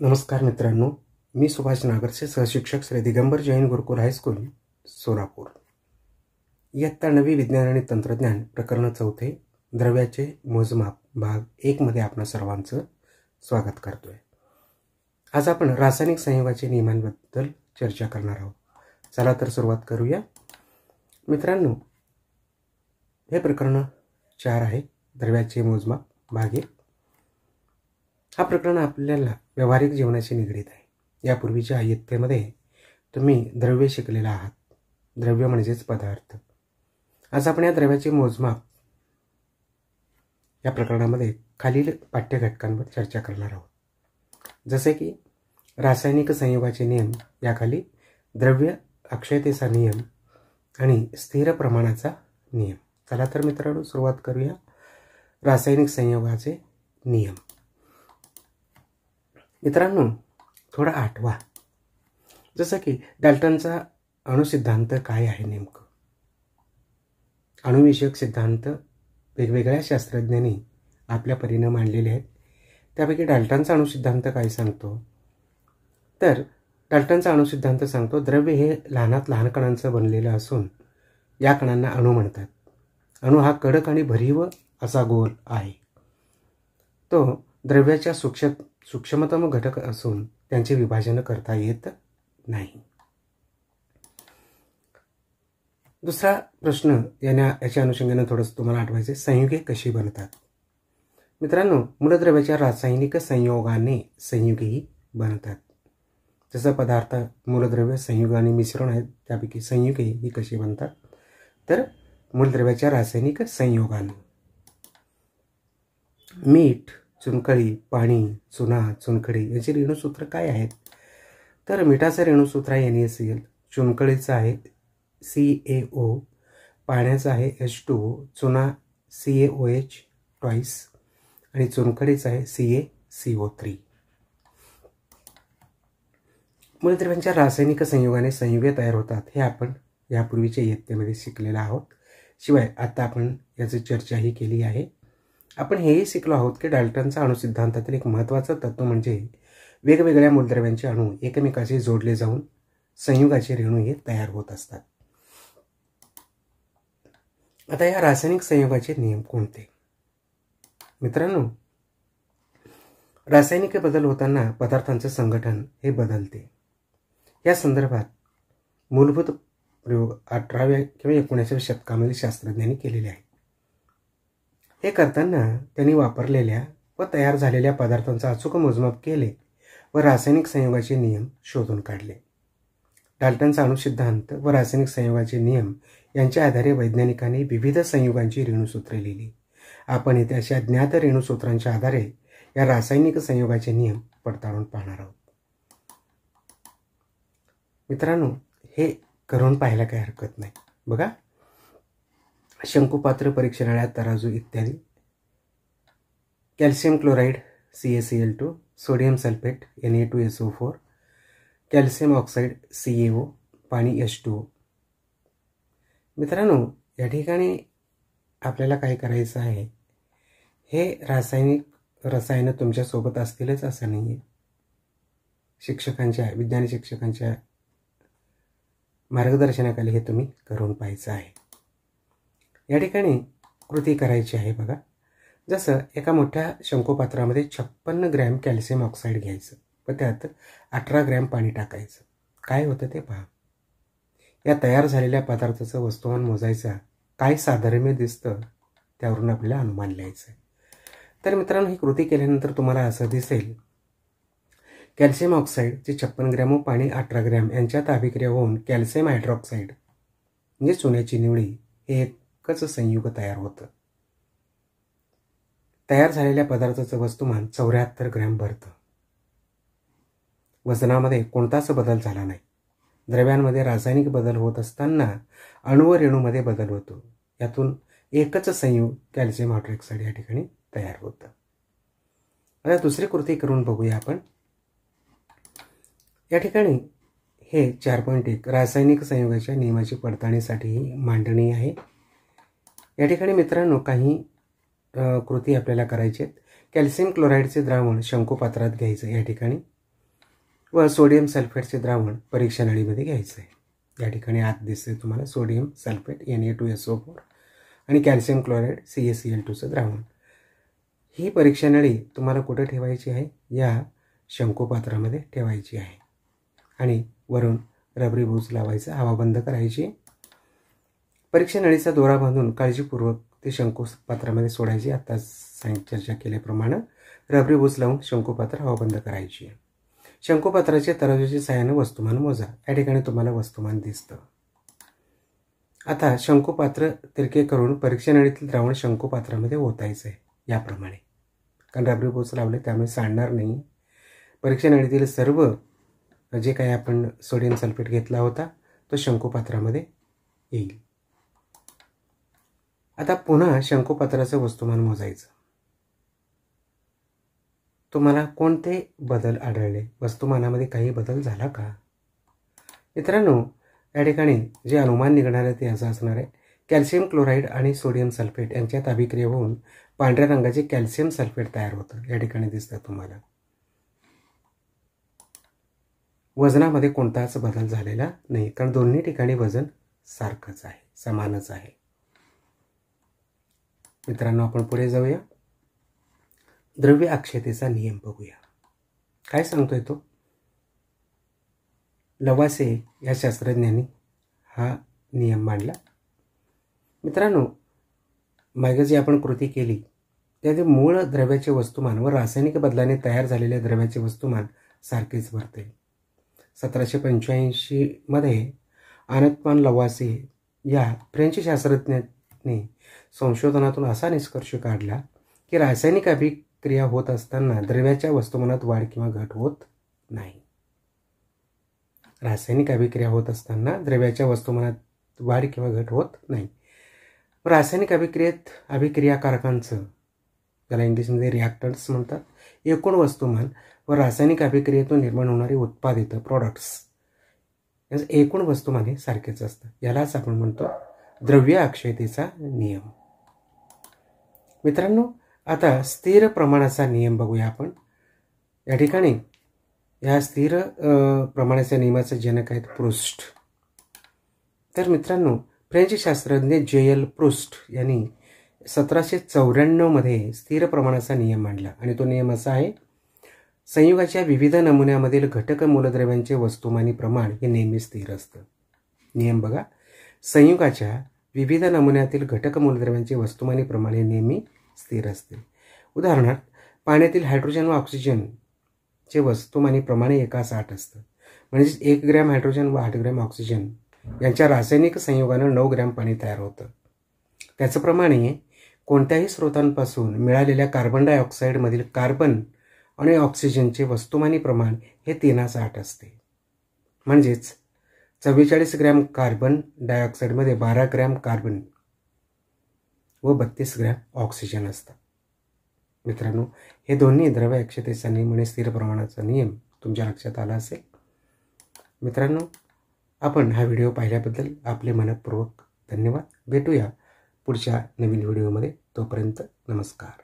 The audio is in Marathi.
नमस्कार मित्रांनो मी सुभाष नागरचे सहशिक्षक श्री दिगंबर जैन गुरुकुल हायस्कूल सोलापूर इयत्ता नवी विज्ञान आणि तंत्रज्ञान प्रकरण चौथे द्रव्याचे मोजमाप भाग एकमध्ये आपण सर्वांचं स्वागत करतोय आज आपण रासायनिक संयोगाचे नियमांबद्दल चर्चा करणार आहोत चला तर सुरुवात करूया मित्रांनो हे प्रकरण चार आहे द्रव्याचे मोजमाप भागे हा प्रकरण आपल्याला व्यावहारिक जीवनाशी निगडीत आहे यापूर्वीच्या आयत्तेमध्ये तुम्ही द्रव्य शिकलेला आहात द्रव्य म्हणजेच पदार्थ आज आपण या द्रव्याचे मोजमाप या प्रकरणामध्ये खालील पाठ्यघटकांवर चर्चा करणार आहोत जसे की रासायनिक संयोगाचे नियम याखाली द्रव्य अक्षयतेचा नियम आणि स्थिर प्रमाणाचा नियम चला तर मित्रांनो सुरुवात करूया रासायनिक संयोगाचे नियम मित्रांनो थोडा आठवा जसं की डाल्टनचा अणुसिद्धांत काय आहे नेमकं अणुविषयक सिद्धांत वेगवेगळ्या शास्त्रज्ञांनी आपल्या परीनं मांडलेले आहेत त्यापैकी डाल्टनचा अणुसिद्धांत काय सांगतो तर डाल्टनचा अणुसिद्धांत सांगतो द्रव्य हे लहानात लहान कणांचं बनलेलं असून या कणांना अणू म्हणतात अणु हा कडक आणि भरीव असा गोल आहे तो द्रव्याच्या सूक्ष सूक्ष्मतम घटक असून त्यांचे विभाजन करता येत नाही दुसरा प्रश्न याने याच्या अनुषंगाने थोडंसं तुम्हाला आठवायचे संयुगे कशी बनतात मित्रांनो मूलद्रव्याच्या रासायनिक संयोगाने संयुगेही बनतात जसं पदार्थ मूलद्रव्य संयुगाने मिश्रण आहेत त्यापैकी संयुगे ही कशी बनतात तर मूलद्रव्याच्या रासायनिक संयोगाने मीठ चुनकळी पाणी चुना चुनखडी यांचे रेणूसूत्र काय आहेत तर मिठाचं रेणूसूत्र आहे एन एस एल चुनकळीचं आहे सी ए ओ पाण्याचं आहे एच टू ओ चुना C A O H twice आणि चुनखडीचं आहे C A C O three मूलद्रव्यांच्या रासायनिक संयोगाने संयुगे तयार होतात हे आपण यापूर्वीच्या इयत्तेमध्ये शिकलेलं आहोत शिवाय आता आपण याची चर्चाही केली आहे आपण हेही शिकलो आहोत की डाल्टनचा अणुसिद्धांतातील एक महत्त्वाचं तत्त्व म्हणजे वेगवेगळ्या मूलद्रव्यांचे अणू एकमेकाशी जोडले जाऊन संयुगाचे रेणू हे तयार होत असतात आता या रासायनिक संयोगाचे नियम कोणते मित्रांनो रासायनिक बदल होताना पदार्थांचं संघटन हे बदलते या संदर्भात मूलभूत प्रयोग अठराव्या किंवा एकोणीसाव्या शतकामध्ये शास्त्रज्ञांनी केलेले आहे हे करताना त्यांनी वापरलेल्या व तयार झालेल्या पदार्थांचा अचूक मोजमाप केले व रासायनिक संयोगाचे नियम शोधून काढले डाल्टनचा अणुसिद्धांत व रासायनिक संयोगाचे नियम यांच्या आधारे वैज्ञानिकांनी विविध संयुगांची रेणूसूत्रे लिहिली आपण येथे अशा ज्ञात रेणूसूत्रांच्या आधारे या रासायनिक संयोगाचे नियम पडताळून पाहणार आहोत मित्रांनो हे करून पाहायला काही हरकत नाही बघा शंकुपात्र परीक्षणाळ्यात तराजू इत्यादी calcium chloride C S C L two sodium sulphate N A two S O four calcium oxide C A O पाणी एस टू ओ मित्रांनो या ठिकाणी आपल्याला काय करायचं आहे हे रासायनिक रसायनं तुमच्यासोबत असतीलच असं नाही आहे शिक्षकांच्या विज्ञान शिक्षकांच्या मार्गदर्शनाखाली हे तुम्ही करून पाहायचं आहे या ठिकाणी कृती करायची आहे बघा जसं एका मोठ्या शंकोपात्रामध्ये छप्पन्न ग्रॅम कॅल्शियम ऑक्साईड घ्यायचं व त्यात अठरा ग्रॅम पाणी टाकायचं काय होतं ते पहा या तयार झालेल्या पदार्थाचं वस्तुमान मोजायचा काय साधर्म्य दिसतं त्यावरून आपल्याला अनुमान लिहायचं आहे तर मित्रांनो ही कृती केल्यानंतर तुम्हाला असं दिसेल कॅल्शियम ऑक्साईड जे छप्पन ग्रॅम व पाणी अठरा ग्रॅम यांच्यात अभिक्रिया होऊन कॅल्शियम हायड्रॉक्साईड म्हणजे सोन्याची निवळी हे एकच संयुग तयार होतं तयार झालेल्या पदार्थाचं वस्तुमान चौऱ्याहत्तर ग्रॅम भरतं वजनामध्ये कोणताच बदल झाला नाही द्रव्यांमध्ये रासायनिक बदल होत असताना अणु व रेणूमध्ये बदल होतो यातून एकच संयुग कॅल्शियम हायड्रॉक्साईड या ठिकाणी तयार होतं आता दुसरी कृती करून बघूया आपण या ठिकाणी हे चार पॉईंट एक रासायनिक संयोगाच्या नियमाची पडताळणीसाठी मांडणी आहे या ठिकाणी मित्रांनो काही कृती आपल्याला करायचे आहेत कॅल्शियम क्लोराईडचे द्रावण शंकुपात्रात घ्यायचं या ठिकाणी व सोडियम सल्फेटचे द्रावण परीक्षा नळीमध्ये घ्यायचं आहे या ठिकाणी आत दिसते तुम्हाला sodium sulphate N A two S O four आणि calcium chloride C S C L टूचं द्रावण ही परीक्षा नळी तुम्हाला कुठं ठेवायची आहे या शंकूपात्रामध्ये ठेवायची आहे आणि वरून रबरी बूज लावायचा हवा बंद करायची परीक्षा नळीचा दोरा बांधून काळजीपूर्वक ते पात्रामध्ये सोडायचे आत्ताच सांग चर्चा केल्याप्रमाणे रबरी बूज लावून शंकूपात्र हवा बंद करायची शंकूपात्राच्या तराजूच्या सहाय्यानं वस्तुमान मोजा या ठिकाणी तुम्हाला वस्तुमान दिसतं आता शंकूपात्र तिरके करून परीक्षा नळीतील द्रावण शंकूपात्रामध्ये ओतायचं आहे याप्रमाणे कारण रबरी भूज लावले त्यामुळे सांडणार नाही परीक्षा नळीतील सर्व जे काही आपण सोडियम सल्फेट घेतला होता तो शंकूपात्रामध्ये येईल आता पुन्हा शंकूपात्राचं वस्तुमान मोजायचं तुम्हाला कोणते बदल आढळले वस्तुमानामध्ये काही बदल झाला का मित्रांनो या ठिकाणी जे अनुमान निघणार आहे ते असं असणार आहे कॅल्शियम क्लोराईड आणि सोडियम सल्फेट यांच्यात अभिक्रिया होऊन पांढऱ्या रंगाचे कॅल्शियम सल्फेट तयार होतं या ठिकाणी दिसतं तुम्हाला वजनामध्ये कोणताच बदल झालेला नाही कारण दोन्ही ठिकाणी वजन सारखंच आहे समानच आहे मित्रांनो आपण पुढे जाऊया द्रव्य अक्षतेचा नियम बघूया काय सांगतोय तो लवासे या शास्त्रज्ञांनी हा नियम मांडला मित्रांनो मागे जी आपण कृती केली त्याचे मूळ द्रव्याचे वस्तुमान व रासायनिक बदलाने तयार झालेल्या द्रव्याचे वस्तुमान सारखेच भरते सतराशे पंच्याऐंशीमध्ये अनतमान लवासी या फ्रेंच शास्त्रज्ञांनी संशोधनातून असा निष्कर्ष काढला की रासायनिक अभिक्रिया होत असताना द्रव्याच्या वस्तुमानात वाढ किंवा घट होत नाही रासायनिक अभिक्रिया होत असताना द्रव्याच्या वस्तुमानात वाढ किंवा घट होत नाही रासायनिक अभिक्रियेत अभिक्रियाकारकांचं इंग्लिश इंग्लिशमध्ये रिॲक्टंट्स म्हणतात एकूण वस्तुमान व रासायनिक अभिक्रियेतून निर्माण होणारे उत्पादित प्रॉडक्ट्स एकूण वस्तुमान हे सारखेच असतं यालाच आपण म्हणतो द्रव्य अक्षयतेचा नियम मित्रांनो आता स्थिर प्रमाणाचा नियम बघूया आपण या ठिकाणी या स्थिर प्रमाणाच्या नियमाचे जनक आहेत पृष्ठ तर मित्रांनो फ्रेंच शास्त्रज्ञ जे एल पृष्ठ यांनी सतराशे चौऱ्याण्णवमध्ये स्थिर प्रमाणाचा नियम मांडला आणि तो नियम असा आहे संयुगाच्या विविध नमुन्यामधील घटक मूलद्रव्यांचे वस्तुमानी प्रमाण हे नेहमी स्थिर असतं नियम बघा संयुगाच्या विविध नमुन्यातील घटक मूलद्रव्यांचे वस्तुमानी प्रमाण हे नेहमी स्थिर असते उदाहरणार्थ पाण्यातील हायड्रोजन व ऑक्सिजनचे वस्तुमानी प्रमाण एका साठ असतं म्हणजेच एक ग्रॅम हायड्रोजन व आठ ग्रॅम ऑक्सिजन यांच्या रासायनिक संयोगानं नऊ ग्रॅम पाणी तयार होतं त्याचप्रमाणे कोणत्याही स्रोतांपासून मिळालेल्या कार्बन डायऑक्साईडमधील कार्बन आणि ऑक्सिजनचे वस्तुमानी प्रमाण हे तीना साठ असते म्हणजेच चव्वेचाळीस ग्रॅम कार्बन डायऑक्साईडमध्ये बारा ग्रॅम कार्बन व बत्तीस ग्रॅम ऑक्सिजन असतात मित्रांनो हे दोन्ही द्रव्य अक्षतेचा नियम आणि स्थिर प्रमाणाचा नियम तुमच्या लक्षात आला असेल मित्रांनो आपण हा व्हिडिओ पाहिल्याबद्दल आपले मनपूर्वक धन्यवाद भेटूया पुढच्या नवीन व्हिडिओमध्ये तोपर्यंत नमस्कार